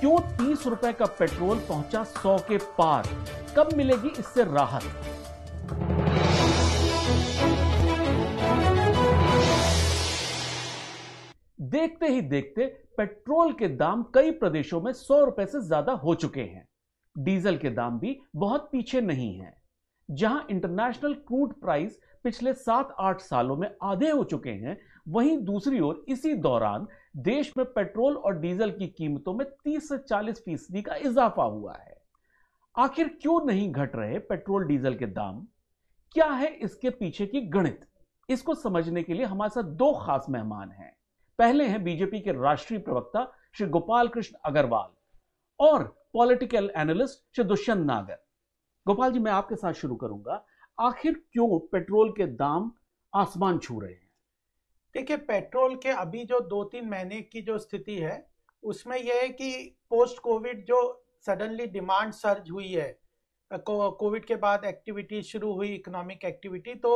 क्यों तीस रुपए का पेट्रोल पहुंचा सौ के पार कब मिलेगी इससे राहत देखते ही देखते पेट्रोल के दाम कई प्रदेशों में सौ रुपए से ज्यादा हो चुके हैं डीजल के दाम भी बहुत पीछे नहीं है जहां इंटरनेशनल क्रूड प्राइस पिछले सात आठ सालों में आधे हो चुके हैं वहीं दूसरी ओर इसी दौरान देश में पेट्रोल और डीजल की कीमतों में 30 से 40 फीसदी का इजाफा हुआ है आखिर क्यों नहीं घट रहे पेट्रोल डीजल के दाम क्या है इसके पीछे की गणित इसको समझने के लिए हमारे साथ दो खास मेहमान हैं पहले हैं बीजेपी के राष्ट्रीय प्रवक्ता श्री गोपाल कृष्ण अग्रवाल और पॉलिटिकल एनालिस्ट श्री दुष्यंत नागर गोपाल जी मैं आपके साथ शुरू करूंगा आखिर क्यों पेट्रोल के दाम आसमान छू रहे हैं देखिए पेट्रोल के अभी जो दो तीन महीने की जो स्थिति है उसमें यह है कि पोस्ट कोविड जो सडनली डिमांड सर्ज हुई है कोविड के बाद एक्टिविटी शुरू हुई इकोनॉमिक एक्टिविटी तो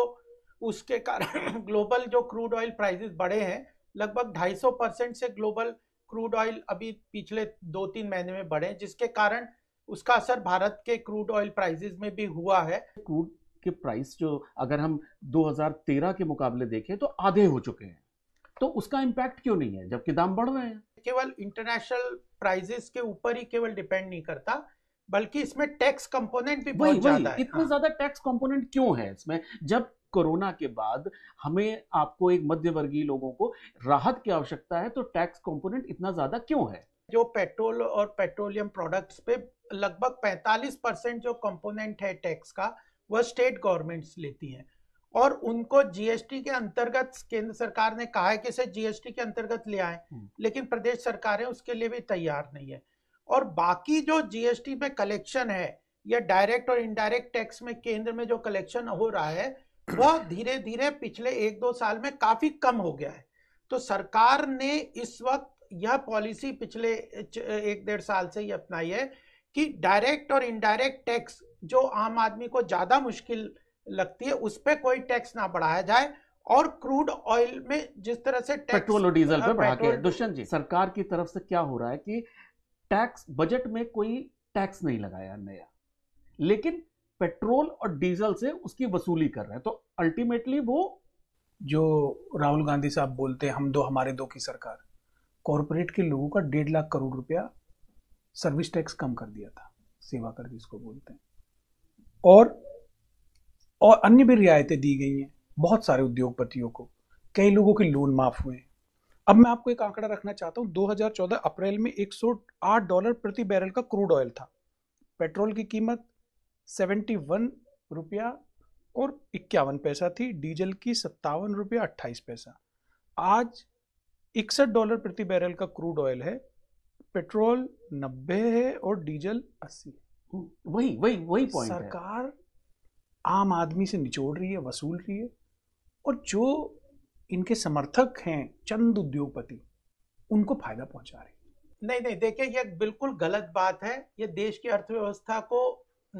उसके कारण ग्लोबल जो क्रूड ऑयल प्राइसेस बढ़े हैं लगभग 250 परसेंट से ग्लोबल क्रूड ऑयल अभी पिछले दो तीन महीने में बढ़े हैं जिसके कारण उसका असर भारत के क्रूड ऑयल प्राइसेस में भी हुआ है क्रूड के प्राइस जो अगर हम 2013 के मुकाबले देखें तो आधे हो चुके हैं तो उसका इम्पैक्ट क्यों नहीं है जबकि दाम बढ़ रहे हैं केवल इंटरनेशनल प्राइजेस के ऊपर ही केवल डिपेंड नहीं करता बल्कि इसमें टैक्स कंपोनेंट भी बहुत ज्यादा है इतना हाँ। ज्यादा टैक्स कंपोनेंट क्यों है इसमें जब कोरोना के बाद हमें आपको एक मध्यवर्गीय लोगों को राहत की आवश्यकता है तो टैक्स कंपोनेंट इतना ज्यादा क्यों है जो पेट्रोल और पेट्रोलियम प्रोडक्ट्स पे लगभग 45 परसेंट जो कंपोनेंट है टैक्स का वह स्टेट गवर्नमेंट्स लेती हैं और उनको जीएसटी के अंतर्गत केंद्र सरकार ने कहा है कि इसे जीएसटी के अंतर्गत ले आए हम्म। लेकिन प्रदेश सरकारें उसके लिए भी तैयार नहीं है और बाकी जो जीएसटी में कलेक्शन है या डायरेक्ट और इनडायरेक्ट टैक्स में केंद्र में जो कलेक्शन हो रहा है वह धीरे धीरे पिछले एक दो साल में काफी कम हो गया है तो सरकार ने इस वक्त यह पॉलिसी पिछले एक डेढ़ साल से ही अपनाई है कि डायरेक्ट और इनडायरेक्ट टैक्स जो आम आदमी को ज़्यादा मुश्किल लगती है उस पर कोई टैक्स ना बढ़ाया जाए और क्रूड ऑयल में जिस तरह से पेट्रोल और डीजल पे हाँ, बढ़ा के दुष्यंत जी सरकार की तरफ से क्या हो रहा है कि टैक्स बजट में कोई टैक्स नहीं लगाया नया लेकिन पेट्रोल और डीजल से उसकी वसूली कर रहे हैं तो अल्टीमेटली वो जो राहुल गांधी साहब बोलते हैं हम दो हमारे दो की सरकार कॉरपोरेट के लोगों का डेढ़ लाख करोड़ रुपया सर्विस टैक्स कम कर दिया था सेवा कर जिसको बोलते हैं और और अन्य भी रियायतें दी गई हैं बहुत सारे उद्योगपतियों को कई लोगों के लोन माफ हुए हैं अब मैं आपको एक आंकड़ा रखना चाहता हूं 2014 अप्रैल में 108 डॉलर प्रति बैरल का क्रूड ऑयल था पेट्रोल की कीमत 71 रुपया और इक्यावन पैसा थी डीजल की सत्तावन रुपया अट्ठाईस पैसा आज इकसठ डॉलर प्रति बैरल का क्रूड ऑयल है पेट्रोल नब्बे है और डीजल अस्सी वही वही वही पॉइंट सरकार है। आम आदमी से निचोड़ रही है वसूल रही है और जो इनके समर्थक हैं चंद उद्योगपति उनको फायदा पहुंचा रही है नहीं नहीं देखिए ये बिल्कुल गलत बात है ये देश की अर्थव्यवस्था को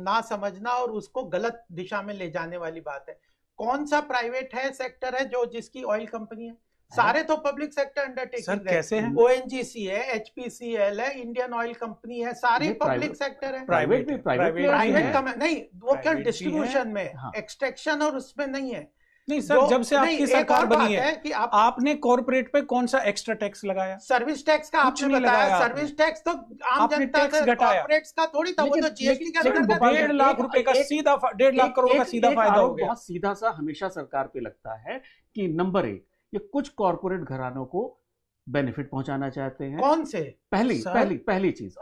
ना समझना और उसको गलत दिशा में ले जाने वाली बात है कौन सा प्राइवेट है सेक्टर है जो जिसकी ऑयल कंपनी है सारे तो पब्लिक सेक्टर अंडरटेकिंग कैसे हैं ओएनजीसी है एचपीसीएल है इंडियन ऑयल कंपनी है सारे पब्लिक सेक्टर है प्राइवेट भी प्राइवेट प्राइवेट नहीं वो क्या डिस्ट्रीब्यूशन में एक्सट्रैक्शन हाँ। और उसमें नहीं है नहीं सर जब से आपकी सरकार बनी है, है कि आप, आपने कॉर्पोरेट पे कौन सा एक्स्ट्रा टैक्स लगाया सर्विस टैक्स का आपने बताया सर्विस टैक्स तो आम जनता कॉर्पोरेट्स का थोड़ी था वो तो जीएसटी का डेढ़ लाख रुपए का सीधा डेढ़ लाख करोड़ का सीधा फायदा हो गया बहुत सीधा सा हमेशा सरकार पे लगता है कि नंबर एक ये कुछ कॉरपोरेट घरानों को बेनिफिट पहुंचाना चाहते हैं कौन से पहली सर? पहली पहली चीज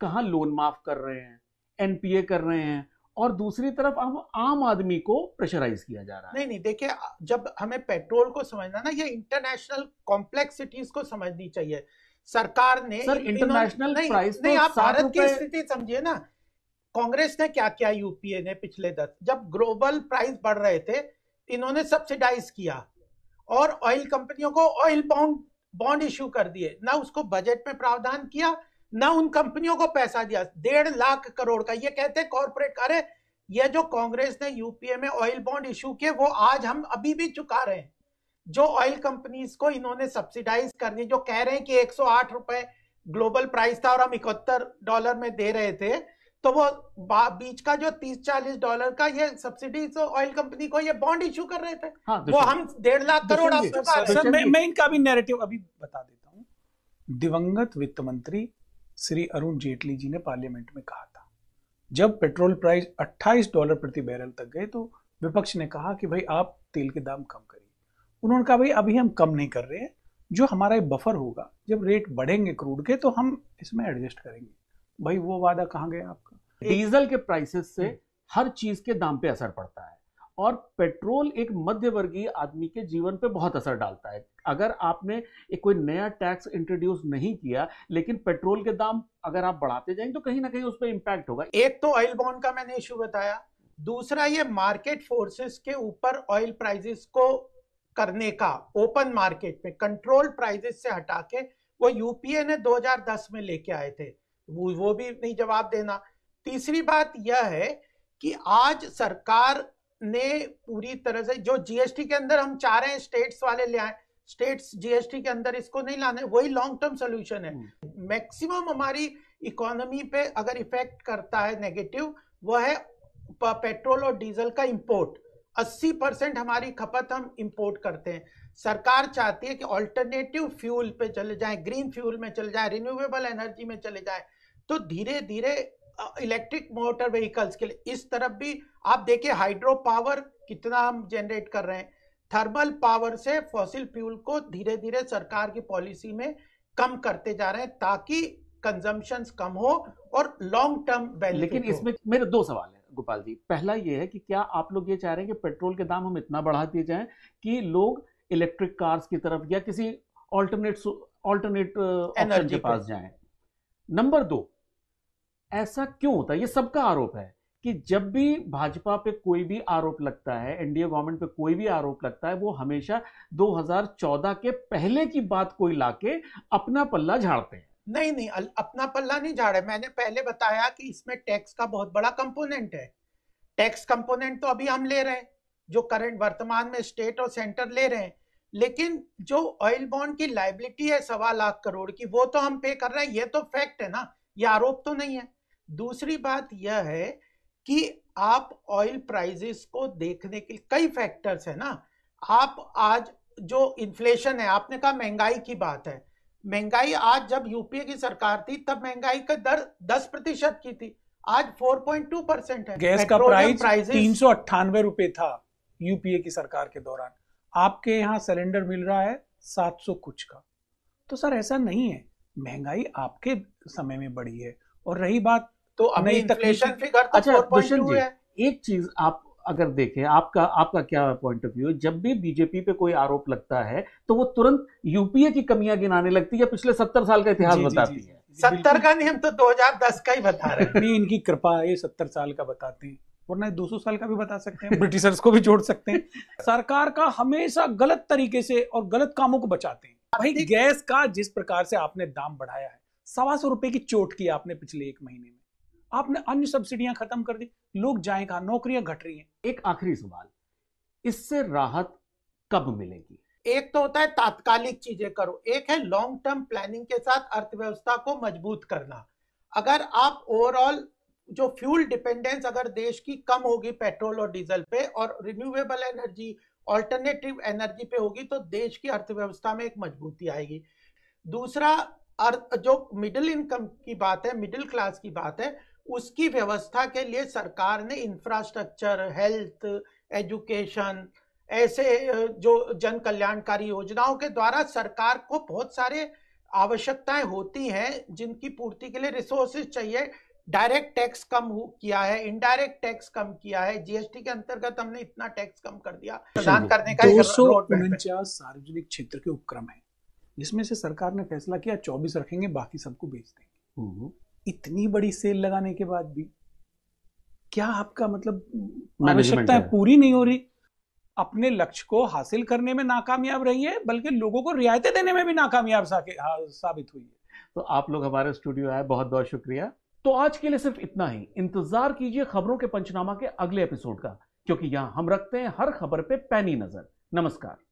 कहा लोन माफ कर रहे हैं एनपीए कर रहे हैं और दूसरी तरफ हम आम आदमी को प्रेशराइज किया जा रहा है नहीं नहीं देखिए जब हमें पेट्रोल को समझना ना ये इंटरनेशनल कॉम्प्लेक्सिटीज को समझनी चाहिए सरकार ने सर इंटरनेशनल प्राइस नहीं, नहीं तो आप भारत की स्थिति समझिए ना कांग्रेस ने क्या किया यूपीए ने पिछले दस जब ग्लोबल प्राइस बढ़ रहे थे इन्होंने सब्सिडाइज किया और ऑयल कंपनियों को ऑयल बॉन्ड बॉन्ड इश्यू कर दिए ना उसको बजट में प्रावधान किया ना उन कंपनियों को पैसा दिया डेढ़ लाख करोड़ का ये कहते हैं कॉर्पोरेट अरे ये जो कांग्रेस ने यूपीए में ऑयल बॉन्ड इशू किए वो आज हम अभी भी चुका रहे हैं जो ऑयल कंपनीज को इन्होंने सब्सिडाइज करनी जो कह रहे हैं कि 108 रुपए ग्लोबल प्राइस था और हम इकहत्तर डॉलर में दे रहे थे तो वो बीच का जो तीस चालीस डॉलर का ये सब्सिडी तो ऑयल कंपनी को ये बॉन्ड इशू कर रहे थे हाँ, वो हम डेढ़ लाख करोड़ आपको सर मैं, मैं इनका भी नैरेटिव अभी बता देता हूँ दिवंगत वित्त मंत्री श्री अरुण जेटली जी ने पार्लियामेंट में कहा था जब पेट्रोल प्राइस 28 डॉलर प्रति बैरल तक गए तो विपक्ष ने कहा कि भाई आप तेल के दाम कम करिए उन्होंने कहा भाई अभी हम कम नहीं कर रहे हैं जो हमारा बफर होगा जब रेट बढ़ेंगे क्रूड के तो हम इसमें एडजस्ट करेंगे भाई वो वादा कहाँ गया आपका डीजल के प्राइसेस से हम्म। हर चीज के दाम पे असर पड़ता है और पेट्रोल एक मध्यवर्गीय आदमी के जीवन पे बहुत असर डालता है अगर आपने एक कोई नया टैक्स इंट्रोड्यूस नहीं किया लेकिन पेट्रोल के दाम अगर आप बढ़ाते जाएंगे तो कहीं ना कहीं उस पर इम्पैक्ट होगा एक तो ऑयल बॉन्ड का मैंने इशू बताया दूसरा ये मार्केट फोर्सेस के ऊपर ऑयल प्राइजेस को करने का ओपन मार्केट में कंट्रोल प्राइजेस से हटा के वो यूपीए ने 2010 में लेके आए थे वो वो भी नहीं जवाब देना तीसरी बात यह है कि आज सरकार ने पूरी तरह से जो जीएसटी के अंदर हम चाह रहे हैं स्टेट्स वाले ले आए स्टेट्स जीएसटी के अंदर इसको नहीं लाने वही लॉन्ग टर्म सोल्यूशन है मैक्सिमम हमारी इकोनॉमी पे अगर इफेक्ट करता है नेगेटिव वह है पेट्रोल और डीजल का इंपोर्ट 80 परसेंट हमारी खपत हम इंपोर्ट करते हैं सरकार चाहती है कि ऑल्टरनेटिव फ्यूल पे चले जाएं ग्रीन फ्यूल में चले जाएं रिन्यूएबल एनर्जी में चले जाएं तो धीरे धीरे इलेक्ट्रिक मोटर व्हीकल्स के लिए इस तरफ भी आप देखिए हाइड्रो पावर कितना हम जनरेट कर रहे हैं थर्मल पावर से फॉसिल फ्यूल को धीरे धीरे सरकार की पॉलिसी में कम करते जा रहे हैं ताकि कंजम्पशन कम हो और लॉन्ग टर्म लेकिन इसमें मेरे दो सवाल है गोपाल जी पहला ये है कि क्या आप लोग ये चाह रहे हैं कि पेट्रोल के दाम हम इतना बढ़ा दिए जाएं कि लोग इलेक्ट्रिक कार्स की तरफ या किसी ऑल्टरनेट ऑल्टरनेट एनर्जी के पास जाएं नंबर दो ऐसा क्यों होता है ये सबका आरोप है कि जब भी भाजपा पे कोई भी आरोप लगता है एनडीए गवर्नमेंट पे कोई भी आरोप लगता है वो हमेशा 2014 के पहले की बात कोई लाके अपना पल्ला झाड़ते हैं नहीं नहीं अपना पल्ला नहीं झाड़े मैंने पहले बताया कि इसमें टैक्स का बहुत बड़ा कंपोनेंट है टैक्स कंपोनेंट तो अभी हम ले रहे हैं जो करंट वर्तमान में स्टेट और सेंटर ले रहे हैं लेकिन जो ऑयल बॉन्ड की लाइबिलिटी है सवा लाख करोड़ की वो तो हम पे कर रहे हैं ये तो फैक्ट है ना ये आरोप तो नहीं है दूसरी बात यह है कि आप ऑयल प्राइजेस को देखने के कई फैक्टर्स है ना आप आज जो इन्फ्लेशन है आपने कहा महंगाई की बात है महंगाई आज जब यूपीए की सरकार थी तब महंगाई का दर दस प्रतिशत की थी आज 4.2 परसेंट है गैस का प्राइस तीन सौ अट्ठानवे रुपए था यूपीए की सरकार के दौरान आपके यहाँ सिलेंडर मिल रहा है सात सौ कुछ का तो सर ऐसा नहीं है महंगाई आपके समय में बढ़ी है और रही बात तो अभी इन्फ्लेशन फिगर तो तो अच्छा क्वेश्चन है एक चीज आप अगर देखें आपका आपका क्या पॉइंट ऑफ व्यू है जब भी बीजेपी पे कोई आरोप लगता है तो वो तुरंत यूपीए की कमियां गिनाने लगती है पिछले सत्तर साल का इतिहास बताती है सत्तर का नहीं हम तो 2010 का ही बता रहे हैं इनकी कृपा है सत्तर साल का बताते हैं वरना सौ साल का भी बता सकते हैं ब्रिटिशर्स को भी जोड़ सकते हैं सरकार का हमेशा गलत तरीके से और गलत कामों को बचाते हैं भाई गैस का जिस प्रकार से आपने दाम बढ़ाया है सवा सौ रुपए की चोट की आपने पिछले एक महीने में आपने अन्य सब्सिडियां खत्म कर दी लोग जाए कहा नौकरियां घट रही हैं एक आखिरी सवाल इससे राहत कब मिलेगी एक तो होता है तात्कालिक चीजें करो एक है लॉन्ग टर्म प्लानिंग के साथ अर्थव्यवस्था को मजबूत करना अगर आप ओवरऑल जो फ्यूल डिपेंडेंस अगर देश की कम होगी पेट्रोल और डीजल पे और रिन्यूएबल एनर्जी ऑल्टरनेटिव एनर्जी पे होगी तो देश की अर्थव्यवस्था में एक मजबूती आएगी दूसरा अर्थ जो मिडिल इनकम की बात है मिडिल क्लास की बात है उसकी व्यवस्था के लिए सरकार ने इंफ्रास्ट्रक्चर हेल्थ एजुकेशन ऐसे जो जन कल्याणकारी योजनाओं के द्वारा सरकार को बहुत सारे आवश्यकताएं होती हैं जिनकी पूर्ति के लिए रिसोर्सेज चाहिए डायरेक्ट टैक्स कम किया है इनडायरेक्ट टैक्स कम किया है जीएसटी के अंतर्गत हमने इतना टैक्स कम कर दिया प्रदान करने का दो सौ उनचास सार्वजनिक क्षेत्र के उपक्रम है जिसमें से सरकार ने फैसला किया चौबीस रखेंगे बाकी सबको बेच देंगे हम्म। इतनी बड़ी सेल लगाने के बाद भी क्या आपका मतलब आवश्यकता पूरी नहीं हो रही अपने लक्ष्य को हासिल करने में नाकामयाब रही है बल्कि लोगों को रियायतें देने में भी नाकामयाब साबित हुई है तो आप लोग हमारे स्टूडियो आए बहुत बहुत शुक्रिया तो आज के लिए सिर्फ इतना ही इंतजार कीजिए खबरों के पंचनामा के अगले एपिसोड का क्योंकि यहां हम रखते हैं हर खबर पे पैनी नजर नमस्कार